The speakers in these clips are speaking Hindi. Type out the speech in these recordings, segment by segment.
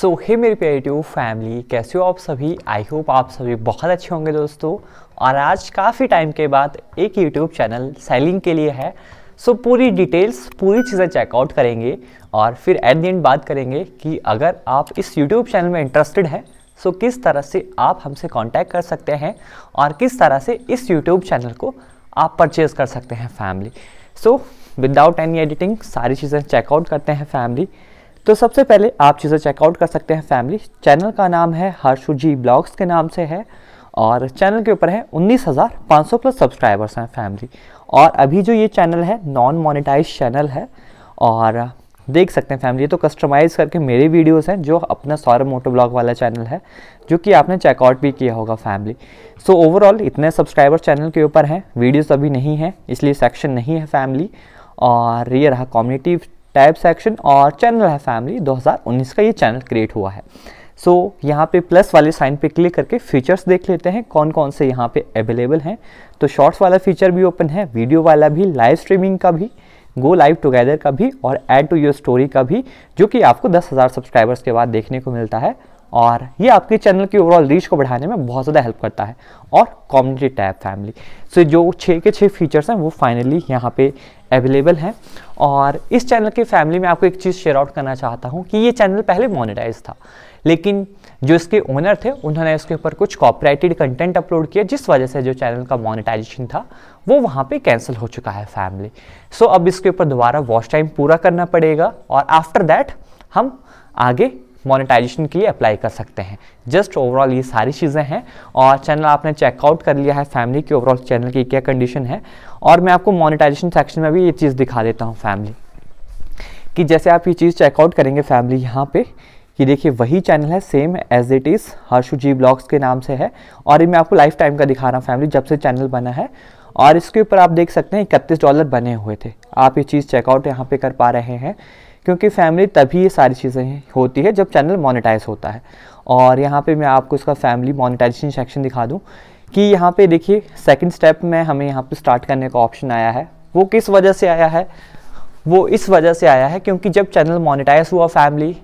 सो हे मेरी प्यारे यूट्यूब फैमिली कैसे हो आप सभी आई होप आप सभी बहुत अच्छे होंगे दोस्तों और आज काफ़ी टाइम के बाद एक यूट्यूब चैनल सेलिंग के लिए है सो so, पूरी डिटेल्स पूरी चीज़ें चेकआउट करेंगे और फिर एट द एंड बात करेंगे कि अगर आप इस यूट्यूब चैनल में इंटरेस्टेड हैं सो so, किस तरह से आप हमसे कांटेक्ट कर सकते हैं और किस तरह से इस यूट्यूब चैनल को आप परचेज़ कर सकते हैं family so without any editing सारी चीज़ें चेकआउट करते हैं फैमिली तो सबसे पहले आप चीज़ें चेकआउट कर सकते हैं फैमिली चैनल का नाम है हर्षु जी ब्लॉग्स के नाम से है और चैनल के ऊपर है 19,500 प्लस सब्सक्राइबर्स हैं फैमिली और अभी जो ये चैनल है नॉन मोनेटाइज चैनल है और देख सकते हैं फैमिली तो कस्टमाइज़ करके मेरे वीडियोस हैं जो अपना सौरभ मोटो ब्लॉग वाला चैनल है जो कि आपने चेकआउट भी किया होगा फैमिली सो so, ओवरऑल इतने सब्सक्राइबर चैनल के ऊपर हैं वीडियोस अभी नहीं हैं इसलिए सेक्शन नहीं है फैमिली और ये रहा कॉम्युनिटी टाइप सेक्शन और चैनल है फैमिली 2019 का ये चैनल क्रिएट हुआ है सो so, यहाँ पे प्लस वाले साइन पे क्लिक करके फीचर्स देख लेते हैं कौन कौन से यहाँ पे अवेलेबल हैं तो शॉर्ट्स वाला फीचर भी ओपन है वीडियो वाला भी लाइव स्ट्रीमिंग का भी गो लाइव टुगेदर का भी और एड टू योर स्टोरी का भी जो कि आपको दस सब्सक्राइबर्स के बाद देखने को मिलता है और ये आपके चैनल की ओवरऑल रीच को बढ़ाने में बहुत ज़्यादा हेल्प करता है और कम्युनिटी टैब फैमिली सो जो छः के छः फीचर्स हैं वो फाइनली यहाँ पे अवेलेबल हैं और इस चैनल के फैमिली में आपको एक चीज़ शेयर आउट करना चाहता हूँ कि ये चैनल पहले मोनिटाइज था लेकिन जो इसके ओनर थे उन्होंने इसके ऊपर कुछ कॉपरेटेड कंटेंट अपलोड किया जिस वजह से जो चैनल का मोनिटाइजेशन था वो वहाँ पे कैंसिल हो चुका है फैमिली सो so, अब इसके ऊपर दोबारा वॉच टाइम पूरा करना पड़ेगा और आफ्टर दैट हम आगे मोनेटाइजेशन के लिए अप्लाई कर सकते हैं जस्ट ओवरऑल ये सारी चीज़ें हैं और चैनल आपने चेकआउट कर लिया है फैमिली की ओवरऑल चैनल की क्या कंडीशन है और मैं आपको मोनेटाइजेशन सेक्शन में भी ये चीज़ दिखा देता हूँ फैमिली कि जैसे आप ये चीज़ चेकआउट करेंगे फैमिली यहाँ पे ये देखिए वही चैनल है same as it is Harshu ji vlogs के नाम से है और ये मैं आपको लाइफ टाइम का दिखा रहा हूँ फैमिली जब से चैनल बना है और इसके ऊपर आप देख सकते हैं इकतीस डॉलर बने हुए थे आप ये चीज़ चेकआउट यहाँ पे कर पा रहे हैं क्योंकि फैमिली तभी ये सारी चीज़ें होती है जब चैनल मोनिटाइज होता है और यहाँ पे मैं आपको इसका फैमिली मोनिटाइजेशन सेक्शन दिखा दूँ कि यहाँ पे देखिए सेकंड स्टेप में हमें यहाँ पे स्टार्ट करने का ऑप्शन आया है वो किस वजह से आया है वो इस वजह से आया है क्योंकि जब चैनल मोनिटाइज हुआ फैमिली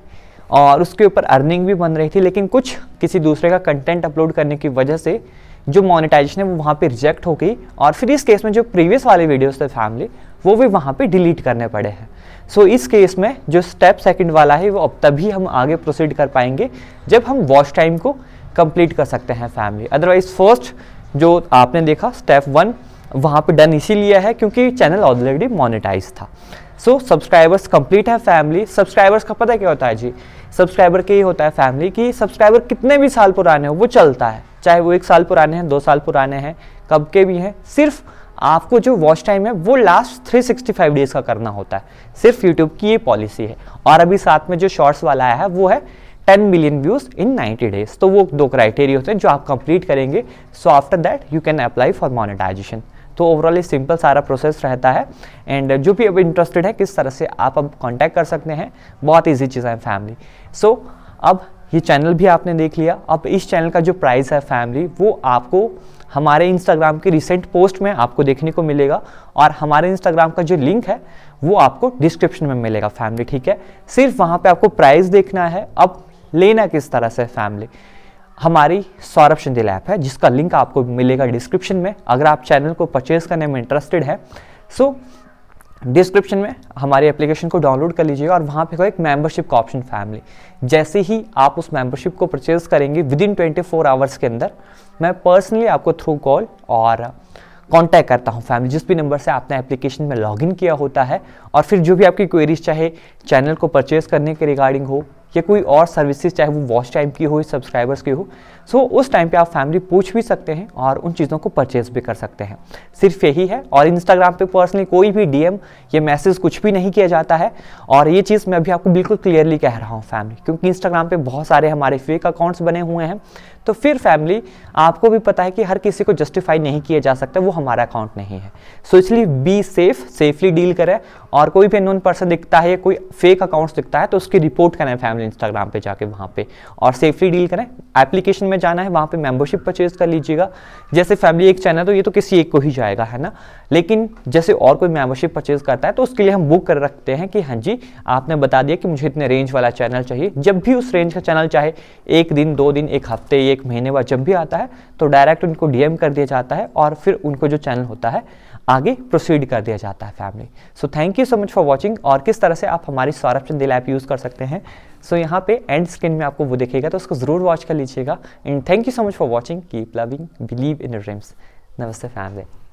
और उसके ऊपर अर्निंग भी बन रही थी लेकिन कुछ किसी दूसरे का कंटेंट अपलोड करने की वजह से जो मोनिटाइजेशन है वो वहाँ पे रिजेक्ट हो गई और फिर इस केस में जो प्रीवियस वाले वीडियोस थे फैमिली वो भी वहाँ पे डिलीट करने पड़े हैं सो so, इस केस में जो स्टेप सेकंड वाला है वो अब तभी हम आगे प्रोसीड कर पाएंगे जब हम वॉश टाइम को कंप्लीट कर सकते हैं फैमिली अदरवाइज फर्स्ट जो आपने देखा स्टेप वन वहाँ पे डन इसीलिए है क्योंकि चैनल ऑलरेडी मोनिटाइज था सो सब्सक्राइबर्स कंप्लीट है फैमिली सब्सक्राइबर्स का पता क्या होता है जी सब्सक्राइबर के ही होता है फैमिली कि सब्सक्राइबर कितने भी साल पुराने हो वो चलता है चाहे वो एक साल पुराने हैं दो साल पुराने हैं कब के भी हैं सिर्फ आपको जो वॉच टाइम है वो लास्ट 365 डेज का करना होता है सिर्फ यूट्यूब की ये पॉलिसी है और अभी साथ में जो शॉर्ट्स वाला आया है वो है 10 मिलियन व्यूज इन 90 डेज तो वो दो क्राइटेरिया होते हैं जो आप कंप्लीट करेंगे so after that you can apply for monetization तो ओवरऑल ये सिंपल सारा प्रोसेस रहता है एंड जो भी अब इंटरेस्टेड है किस तरह से आप अब कॉन्टैक्ट कर सकते हैं बहुत ईजी चीज़ है फैमिली सो so, अब ये चैनल भी आपने देख लिया अब इस चैनल का जो प्राइस है फैमिली वो आपको हमारे इंस्टाग्राम की रिसेंट पोस्ट में आपको देखने को मिलेगा और हमारे इंस्टाग्राम का जो लिंक है वो आपको डिस्क्रिप्शन में मिलेगा फैमिली ठीक है सिर्फ वहाँ पर आपको प्राइस देखना है अब लेना किस तरह से फैमिली हमारी सौरभ शिंदेल ऐप है जिसका लिंक आपको मिलेगा डिस्क्रिप्शन में अगर आप चैनल को परचेज करने में इंटरेस्टेड है सो so, डिस्क्रिप्शन में हमारी एप्लीकेशन को डाउनलोड कर लीजिएगा और वहाँ पे होगा एक मेंबरशिप का ऑप्शन फैमिली जैसे ही आप उस मेंबरशिप को परचेज करेंगे within twenty four hours के अंदर मैं पर्सनली आपको थ्रू कॉल और कांटेक्ट करता हूँ फैमिली जिस भी नंबर से आपने एप्लीकेशन में इन किया होता है और फिर जो भी आपकी क्वेरीज चाहे चैनल को परचेज करने के रिगार्डिंग हो या कोई और सर्विसेज चाहे वो वॉच टाइम की हो सब्सक्राइबर्स की हो सो so, उस टाइम पे आप फैमिली पूछ भी सकते हैं और उन चीज़ों को परचेज भी कर सकते हैं सिर्फ यही है और इंस्टाग्राम पे पर्सनली कोई भी डीएम या मैसेज कुछ भी नहीं किया जाता है और ये चीज़ मैं अभी आपको बिल्कुल क्लियरली कह रहा हूँ फैमिली क्योंकि इंस्टाग्राम पर बहुत सारे हमारे फेक अकाउंट्स बने हुए हैं तो फिर फैमिली आपको भी पता है कि हर किसी को जस्टिफाई नहीं किया जा सकता वो हमारा अकाउंट नहीं है सो इसलिए बी सेफ सेफली डील करें और कोई भी अनोन पर्सन दिखता है कोई फेक अकाउंट्स दिखता है तो उसकी रिपोर्ट करें फैमिली इंस्टाग्राम पे जाके वहाँ पे और सेफली डील करें एप्लीकेशन में जाना है वहाँ पे मेंबरशिप परचेज कर लीजिएगा जैसे फैमिली एक चैनल तो ये तो किसी एक को ही जाएगा है ना लेकिन जैसे और कोई मेंबरशिप परचेज करता है तो उसके लिए हम बुक कर रखते हैं कि हाँ जी आपने बता दिया कि मुझे इतने रेंज वाला चैनल चाहिए जब भी उस रेंज का चैनल चाहे एक दिन दो दिन एक हफ्ते एक महीने बाद जब भी आता है तो डायरेक्ट उनको डीएम कर दिया जाता है और फिर उनको जो चैनल होता है आगे प्रोसीड कर दिया जाता है family so thank you so much for watching और किस तरह से आप हमारी सौरभ चंदेल ऐप यूज़ कर सकते हैं सो so, यहाँ पे एंड स्क्रीन में आपको वो देखेगा तो उसको ज़रूर वॉच कर लीजिएगा and thank you so much for watching keep loving believe in dreams नमस्ते फैमिली